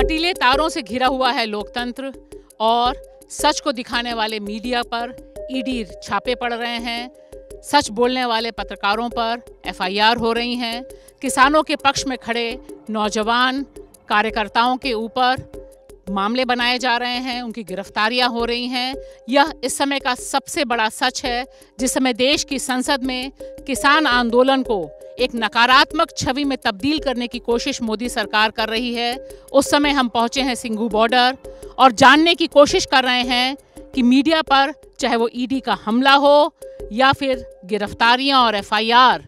कटीले तारों से घिरा हुआ है लोकतंत्र और सच को दिखाने वाले मीडिया पर ईडी छापे पड़ रहे हैं सच बोलने वाले पत्रकारों पर एफआईआर हो रही हैं किसानों के पक्ष में खड़े नौजवान कार्यकर्ताओं के ऊपर मामले बनाए जा रहे हैं उनकी गिरफ्तारियां हो रही हैं यह इस समय का सबसे बड़ा सच है जिस समय देश की संसद में किसान आंदोलन को एक नकारात्मक छवि में तब्दील करने की कोशिश मोदी सरकार कर रही है उस समय हम पहुंचे हैं सिंघू बॉर्डर और जानने की कोशिश कर रहे हैं कि मीडिया पर चाहे वो ईडी का हमला हो या फिर गिरफ्तारियां और एफआईआर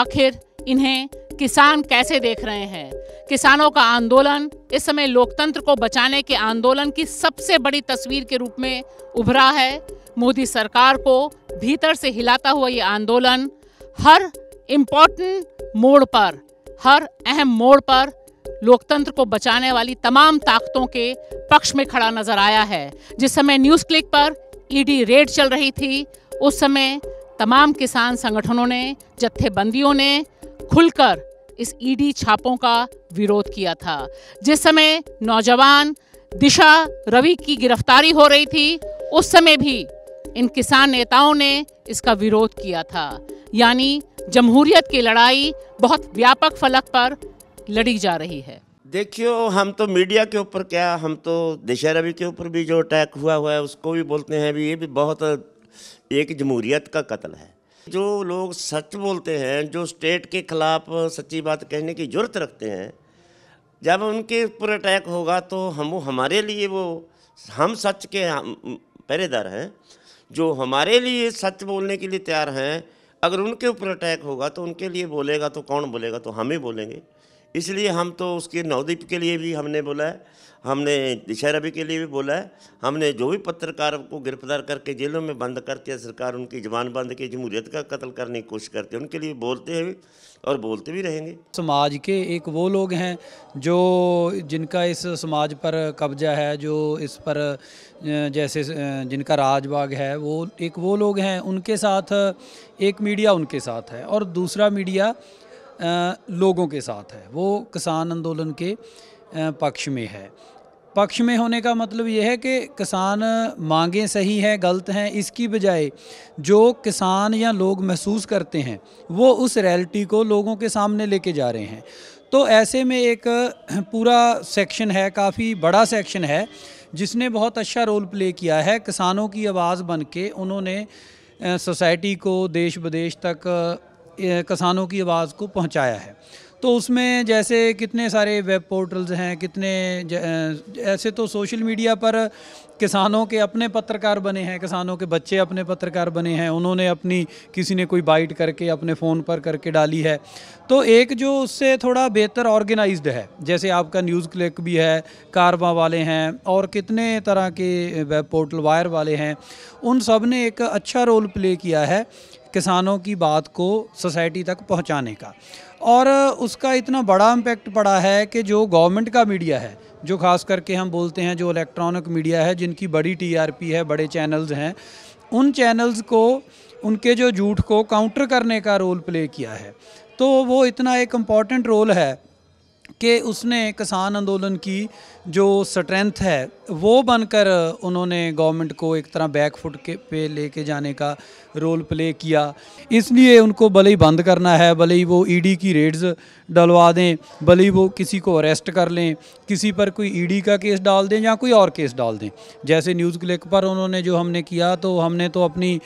आखिर इन्हें किसान कैसे देख रहे हैं किसानों का आंदोलन इस समय लोकतंत्र को बचाने के आंदोलन की सबसे बड़ी तस्वीर के रूप में उभरा है मोदी सरकार को भीतर से हिलाता हुआ ये आंदोलन हर इम्पोर्टेंट मोड़ पर हर अहम मोड़ पर लोकतंत्र को बचाने वाली तमाम ताकतों के पक्ष में खड़ा नजर आया है जिस समय न्यूज़ क्लिक पर ईडी रेड चल रही थी उस समय तमाम किसान संगठनों ने जत्थेबंदियों ने खुलकर इस ईडी छापों का विरोध किया था जिस समय नौजवान दिशा रवि की गिरफ्तारी हो रही थी उस समय भी इन किसान नेताओं ने इसका विरोध किया था यानी जमहूरियत की लड़ाई बहुत व्यापक फलक पर लड़ी जा रही है देखियो हम तो मीडिया के ऊपर क्या हम तो दिशा रवि के ऊपर भी जो अटैक हुआ हुआ है उसको भी बोलते हैं भी ये भी बहुत एक जमहूरियत का कत्ल है जो लोग सच बोलते हैं जो स्टेट के खिलाफ सच्ची बात कहने की जरूरत रखते हैं जब उनके ऊपर अटैक होगा तो हम वो हमारे लिए वो हम सच के पहरेदार हैं जो हमारे लिए सच बोलने के लिए तैयार हैं अगर उनके ऊपर अटैक होगा तो उनके लिए बोलेगा तो कौन बोलेगा तो हम ही बोलेंगे इसलिए हम तो उसके नवदीप के लिए भी हमने बोला है हमने दिशा के लिए भी बोला है हमने जो भी पत्रकार को गिरफ्तार करके जेलों में बंद करती है सरकार उनकी जबान बंद के जमहूरियत का कत्ल करने की कोशिश करती है उनके लिए बोलते हैं भी और बोलते भी रहेंगे समाज के एक वो लोग हैं जो जिनका इस समाज पर कब्जा है जो इस पर जैसे जिनका राजबाग है वो एक वो लोग हैं उनके साथ एक मीडिया उनके साथ है और दूसरा मीडिया लोगों के साथ है वो किसान आंदोलन के पक्ष में है पक्ष में होने का मतलब यह है कि किसान मांगें सही हैं गलत हैं इसकी बजाय जो किसान या लोग महसूस करते हैं वो उस रियलिटी को लोगों के सामने लेके जा रहे हैं तो ऐसे में एक पूरा सेक्शन है काफ़ी बड़ा सेक्शन है जिसने बहुत अच्छा रोल प्ले किया है किसानों की आवाज़ बन के उन्होंने सोसाइटी को देश विदेश तक किसानों की आवाज़ को पहुंचाया है तो उसमें जैसे कितने सारे वेब पोर्टल्स हैं कितने ऐसे तो सोशल मीडिया पर किसानों के अपने पत्रकार बने हैं किसानों के बच्चे अपने पत्रकार बने हैं उन्होंने अपनी किसी ने कोई बाइट करके अपने फ़ोन पर करके डाली है तो एक जो उससे थोड़ा बेहतर ऑर्गेनाइज्ड है जैसे आपका न्यूज़ क्लिक भी है कारवा वाले हैं और कितने तरह के वेब पोर्टल वायर वाले हैं उन सब ने एक अच्छा रोल प्ले किया है किसानों की बात को सोसाइटी तक पहुंचाने का और उसका इतना बड़ा इम्पैक्ट पड़ा है कि जो गवर्नमेंट का मीडिया है जो खास करके हम बोलते हैं जो इलेक्ट्रॉनिक मीडिया है जिनकी बड़ी टीआरपी है बड़े चैनल्स हैं उन चैनल्स को उनके जो झूठ को काउंटर करने का रोल प्ले किया है तो वो इतना एक इम्पॉर्टेंट रोल है कि उसने किसान आंदोलन की जो स्ट्रेंथ है वो बनकर उन्होंने गवर्नमेंट को एक तरह बैकफुट के पे लेके जाने का रोल प्ले किया इसलिए उनको भले ही बंद करना है भले ही वो ईडी e की रेड्स डलवा दें भले ही वो किसी को अरेस्ट कर लें किसी पर कोई ईडी e का केस डाल दें या कोई और केस डाल दें जैसे न्यूज़ क्लिक पर उन्होंने जो हमने किया तो हमने तो अपनी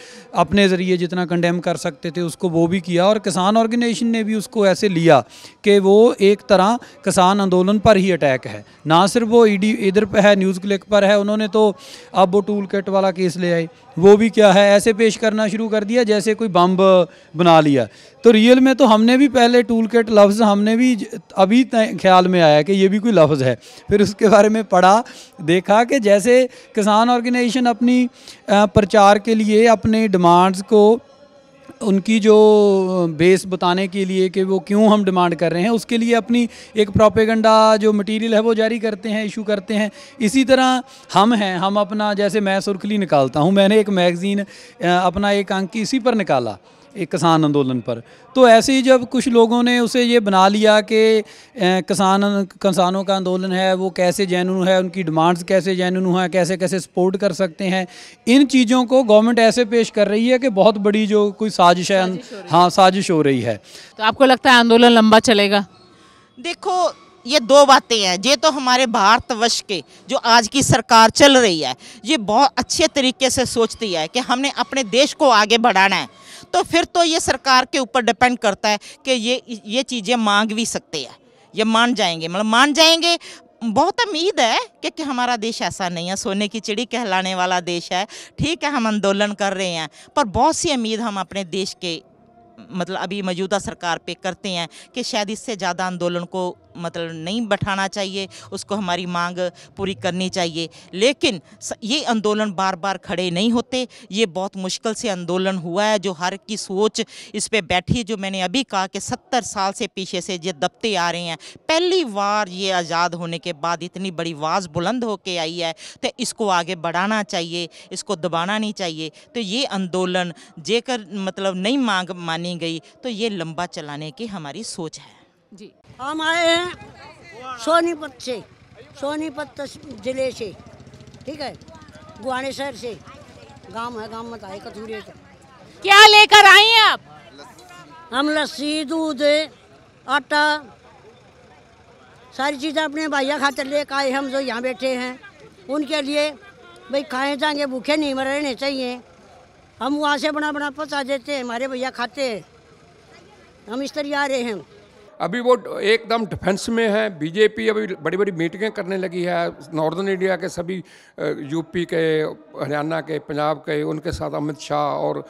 अपने ज़रिए जितना कंडेम कर सकते थे उसको वो भी किया और किसान ऑर्गेनाइजेशन ने भी उसको ऐसे लिया कि वो एक तरह किसान आंदोलन पर ही अटैक है ना सिर्फ वो ई e इधर पर है न्यूज़ क्लिक पर है उन्होंने तो अब वो टूल वाला केस ले आए वो भी क्या है ऐसे पेश करना शुरू कर दिया जैसे कोई बम्ब बना लिया तो रियल में तो हमने भी पहले टूल किट लफ्ज़ हमने भी अभी ख्याल में आया कि ये भी कोई लफ्ज़ है फिर उसके बारे में पढ़ा देखा कि जैसे किसान ऑर्गेनाइजेशन अपनी प्रचार के लिए अपने डिमांड्स को उनकी जो बेस बताने के लिए कि वो क्यों हम डिमांड कर रहे हैं उसके लिए अपनी एक प्रोपेगंडा जो मटेरियल है वो जारी करते हैं इशू करते हैं इसी तरह हम हैं हम अपना जैसे मैं सुर्खली निकालता हूँ मैंने एक मैगज़ीन अपना एक अंक इसी पर निकाला एक किसान आंदोलन पर तो ऐसे ही जब कुछ लोगों ने उसे ये बना लिया कि किसान किसानों का आंदोलन है वो कैसे जैनून है उनकी डिमांड्स कैसे जैन हैं कैसे कैसे सपोर्ट कर सकते हैं इन चीज़ों को गवर्नमेंट ऐसे पेश कर रही है कि बहुत बड़ी जो कोई साजिश है हाँ साजिश हो रही है तो आपको लगता है आंदोलन लंबा चलेगा देखो ये दो बातें हैं ये तो हमारे भारतवर्ष के जो आज की सरकार चल रही है ये बहुत अच्छे तरीके से सोचती है कि हमने अपने देश को आगे बढ़ाना है तो फिर तो ये सरकार के ऊपर डिपेंड करता है कि ये ये चीज़ें मांग भी सकते हैं ये मान जाएंगे मतलब मान जाएंगे बहुत उम्मीद है कि, कि हमारा देश ऐसा नहीं है सोने की चिड़ी कहलाने वाला देश है ठीक है हम आंदोलन कर रहे हैं पर बहुत सी उम्मीद हम अपने देश के मतलब अभी मौजूदा सरकार पे करते हैं कि शायद इससे ज़्यादा आंदोलन को मतलब नहीं बैठाना चाहिए उसको हमारी मांग पूरी करनी चाहिए लेकिन ये आंदोलन बार बार खड़े नहीं होते ये बहुत मुश्किल से आंदोलन हुआ है जो हर की सोच इस पर बैठी जो मैंने अभी कहा कि सत्तर साल से पीछे से ये दबते आ रहे हैं पहली बार ये आज़ाद होने के बाद इतनी बड़ी आवाज़ बुलंद होके आई है तो इसको आगे बढ़ाना चाहिए इसको दबाना नहीं चाहिए तो ये आंदोलन जेकर मतलब नहीं मांग मानी गई तो ये लंबा चलाने की हमारी सोच है जी हम आए हैं सोनीपत से सोनीपत जिले से ठीक है शहर से गांव है गांव मत आए कथूरे का क्या लेकर आए हैं आप हम लस्सी दूध आटा सारी चीज़ें अपने भाइया खातर ले आए हम जो यहाँ बैठे हैं उनके लिए भाई खाए जाएंगे भूखे नहीं मर रहने चाहिए हम वहाँ से बना बना पचा देते हैं हमारे भैया खाते हैं हम इस तरह आ रहे हैं अभी वो एकदम डिफेंस में है बीजेपी अभी बड़ी बड़ी मीटिंगें करने लगी है नॉर्दर्न इंडिया के सभी यूपी के हरियाणा के पंजाब के उनके साथ अमित शाह और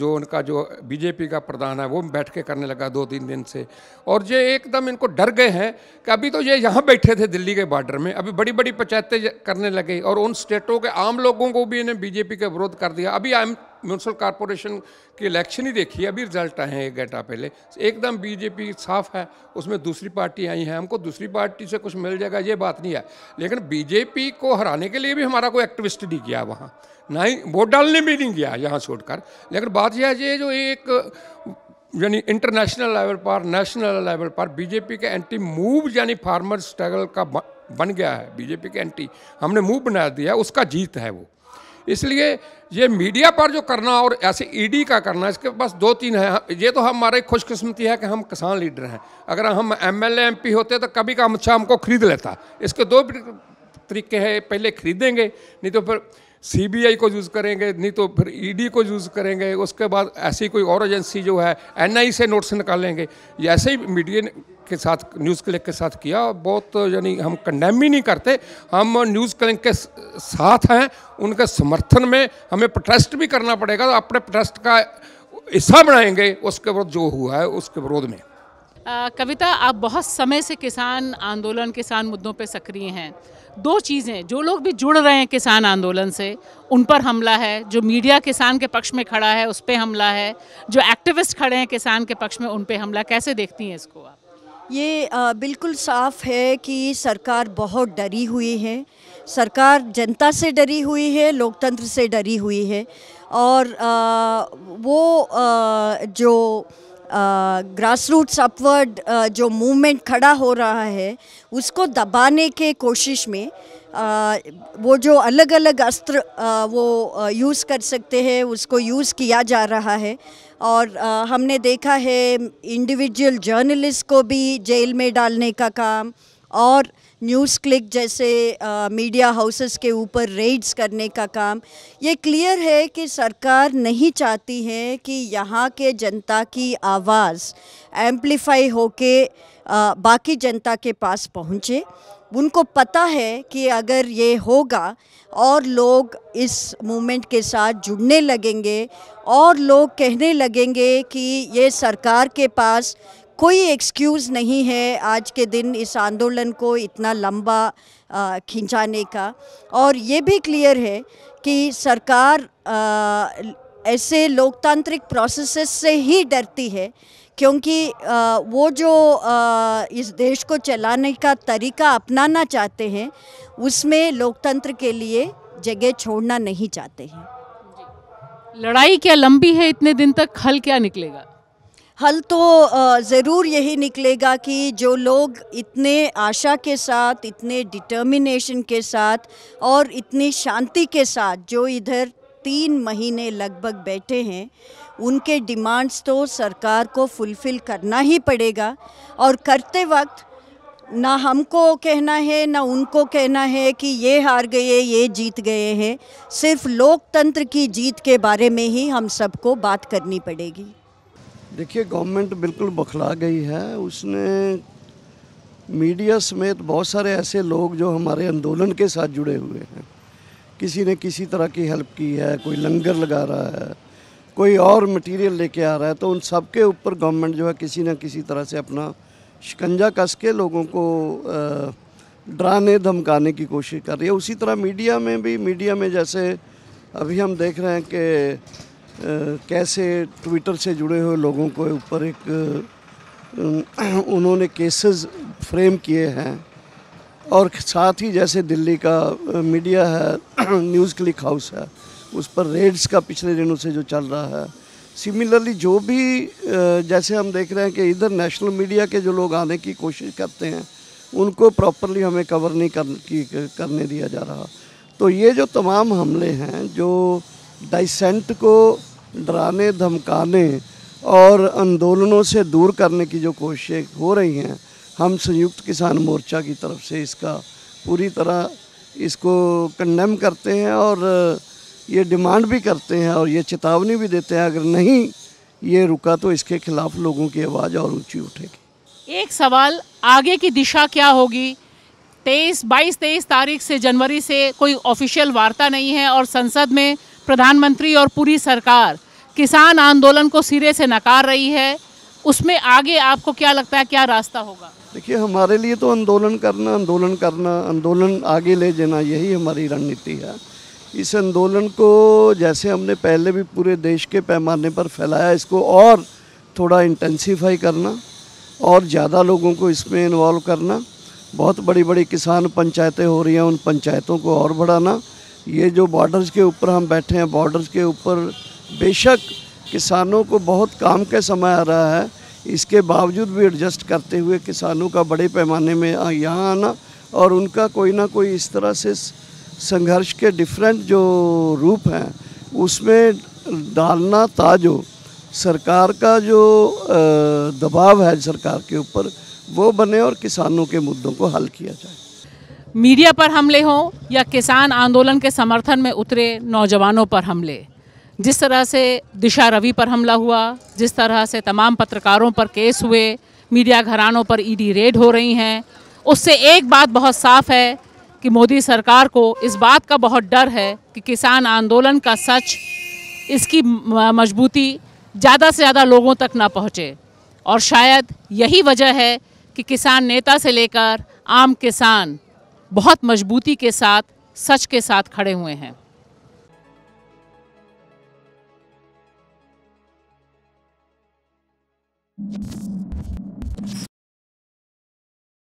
जो उनका जो बीजेपी का प्रधान है वो बैठ के करने लगा दो तीन दिन से और ये एकदम इनको डर गए हैं कि अभी तो ये यहाँ बैठे थे दिल्ली के बॉर्डर में अभी बड़ी बड़ी पंचायतें करने लगे और उन स्टेटों के आम लोगों को भी इन्हें बीजेपी के विरोध कर दिया अभी म्यूनसिपल कॉरपोरेशन के इलेक्शन ही देखिए अभी रिजल्ट आए हैं एक घंटा पहले एकदम बीजेपी साफ है उसमें दूसरी पार्टी आई है हमको दूसरी पार्टी से कुछ मिल जाएगा ये बात नहीं है लेकिन बीजेपी को हराने के लिए भी हमारा कोई एक्टिविस्ट नहीं गया वहाँ ना ही वोट डालने भी नहीं गया यहाँ छोड़कर लेकिन बात यह है ये जो एक यानी इंटरनेशनल लेवल पर नेशनल लेवल पर बीजेपी के एंटी मूव यानी फार्मर स्ट्रगल का बन गया है बीजेपी के एंटी हमने मूव बना दिया उसका जीत है वो इसलिए ये मीडिया पर जो करना और ऐसे ईडी e का करना इसके बस दो तीन है ये तो हमारे खुशकिस्मती है कि हम किसान लीडर हैं अगर हम एम एल एम पी होते तो कभी का अच्छा हमको खरीद लेता इसके दो तरीके हैं पहले खरीदेंगे नहीं तो फिर सीबीआई को यूज़ करेंगे नहीं तो फिर ईडी e को यूज़ करेंगे उसके बाद ऐसी कोई और एजेंसी जो है एनआई से नोट्स निकालेंगे ऐसे ही मीडिया के साथ न्यूज़ क्लिक के साथ किया बहुत यानी हम कंडेम भी नहीं करते हम न्यूज़ क्लिक के साथ हैं उनके समर्थन में हमें प्रोटेस्ट भी करना पड़ेगा तो अपने प्रोटेस्ट का हिस्सा बनाएंगे उसके विरोध जो हुआ है उसके विरोध में आ, कविता आप बहुत समय से किसान आंदोलन किसान मुद्दों पर सक्रिय हैं दो चीज़ें जो लोग भी जुड़ रहे हैं किसान आंदोलन से उन पर हमला है जो मीडिया किसान के पक्ष में खड़ा है उस पर हमला है जो एक्टिविस्ट खड़े हैं किसान के पक्ष में उन पर हमला कैसे देखती हैं इसको आप ये बिल्कुल साफ है कि सरकार बहुत डरी हुई है सरकार जनता से डरी हुई है लोकतंत्र से डरी हुई है और वो जो ग्रास रूट्स अपवर्ड जो मूवमेंट खड़ा हो रहा है उसको दबाने के कोशिश में आ, वो जो अलग अलग अस्त्र आ, वो यूज़ कर सकते हैं उसको यूज़ किया जा रहा है और आ, हमने देखा है इंडिविजुअल जर्नलिस्ट को भी जेल में डालने का काम और न्यूज़ क्लिक जैसे आ, मीडिया हाउसेस के ऊपर रेड्स करने का काम ये क्लियर है कि सरकार नहीं चाहती है कि यहाँ के जनता की आवाज़ एम्पलीफाई होके आ, बाकी जनता के पास पहुँचे उनको पता है कि अगर ये होगा और लोग इस मूवमेंट के साथ जुड़ने लगेंगे और लोग कहने लगेंगे कि ये सरकार के पास कोई एक्सक्यूज़ नहीं है आज के दिन इस आंदोलन को इतना लंबा खींचाने का और ये भी क्लियर है कि सरकार आ, ऐसे लोकतांत्रिक प्रोसेस से ही डरती है क्योंकि आ, वो जो आ, इस देश को चलाने का तरीका अपनाना चाहते हैं उसमें लोकतंत्र के लिए जगह छोड़ना नहीं चाहते हैं लड़ाई क्या लंबी है इतने दिन तक हल क्या निकलेगा हल तो ज़रूर यही निकलेगा कि जो लोग इतने आशा के साथ इतने डिटर्मिनेशन के साथ और इतनी शांति के साथ जो इधर तीन महीने लगभग बैठे हैं उनके डिमांड्स तो सरकार को फुलफ़िल करना ही पड़ेगा और करते वक्त ना हमको कहना है ना उनको कहना है कि ये हार गए ये जीत गए हैं सिर्फ लोकतंत्र की जीत के बारे में ही हम सबको बात करनी पड़ेगी देखिए गवर्नमेंट बिल्कुल बखला गई है उसने मीडिया समेत बहुत सारे ऐसे लोग जो हमारे आंदोलन के साथ जुड़े हुए हैं किसी ने किसी तरह की हेल्प की है कोई लंगर लगा रहा है कोई और मटेरियल लेके आ रहा है तो उन सब के ऊपर गवर्नमेंट जो है किसी न किसी तरह से अपना शिकंजा कस के लोगों को डराने धमकाने की कोशिश कर रही है उसी तरह मीडिया में भी मीडिया में जैसे अभी हम देख रहे हैं कि कैसे ट्विटर से जुड़े हुए लोगों के ऊपर एक उन्होंने केसेस फ्रेम किए हैं और साथ ही जैसे दिल्ली का मीडिया है न्यूज़ क्लिक हाउस है उस पर रेड्स का पिछले दिनों से जो चल रहा है सिमिलरली जो भी जैसे हम देख रहे हैं कि इधर नेशनल मीडिया के जो लोग आने की कोशिश करते हैं उनको प्रॉपरली हमें कवर नहीं कर, की, करने दिया जा रहा तो ये जो तमाम हमले हैं जो डाइसेंट को डराने धमकाने और आंदोलनों से दूर करने की जो कोशिशें हो रही हैं हम संयुक्त किसान मोर्चा की तरफ से इसका पूरी तरह इसको कंडेम करते हैं और ये डिमांड भी करते हैं और ये चेतावनी भी देते हैं अगर नहीं ये रुका तो इसके खिलाफ लोगों की आवाज़ और ऊंची उठेगी एक सवाल आगे की दिशा क्या होगी तेईस बाईस तेईस तारीख से जनवरी से कोई ऑफिशियल वार्ता नहीं है और संसद में प्रधानमंत्री और पूरी सरकार किसान आंदोलन को सिरे से नकार रही है उसमें आगे आपको क्या लगता है क्या रास्ता होगा देखिए हमारे लिए तो आंदोलन करना आंदोलन करना आंदोलन आगे ले जाना यही हमारी रणनीति है इस आंदोलन को जैसे हमने पहले भी पूरे देश के पैमाने पर फैलाया इसको और थोड़ा इंटेंसीफाई करना और ज़्यादा लोगों को इसमें इन्वॉल्व करना बहुत बड़ी बड़ी किसान पंचायतें हो रही हैं उन पंचायतों को और बढ़ाना ये जो बॉर्डर्स के ऊपर हम बैठे हैं बॉर्डर्स के ऊपर बेशक किसानों को बहुत काम का समय आ रहा है इसके बावजूद भी एडजस्ट करते हुए किसानों का बड़े पैमाने में यहाँ आना और उनका कोई ना कोई इस तरह से संघर्ष के डिफरेंट जो रूप हैं उसमें डालना था जो सरकार का जो दबाव है सरकार के ऊपर वो बने और किसानों के मुद्दों को हल किया जाए मीडिया पर हमले हों या किसान आंदोलन के समर्थन में उतरे नौजवानों पर हमले जिस तरह से दिशा रवि पर हमला हुआ जिस तरह से तमाम पत्रकारों पर केस हुए मीडिया घरानों पर ईडी रेड हो रही हैं उससे एक बात बहुत साफ है कि मोदी सरकार को इस बात का बहुत डर है कि किसान आंदोलन का सच इसकी मजबूती ज़्यादा से ज़्यादा लोगों तक ना पहुँचे और शायद यही वजह है कि किसान नेता से लेकर आम किसान बहुत मजबूती के साथ सच के साथ खड़े हुए हैं you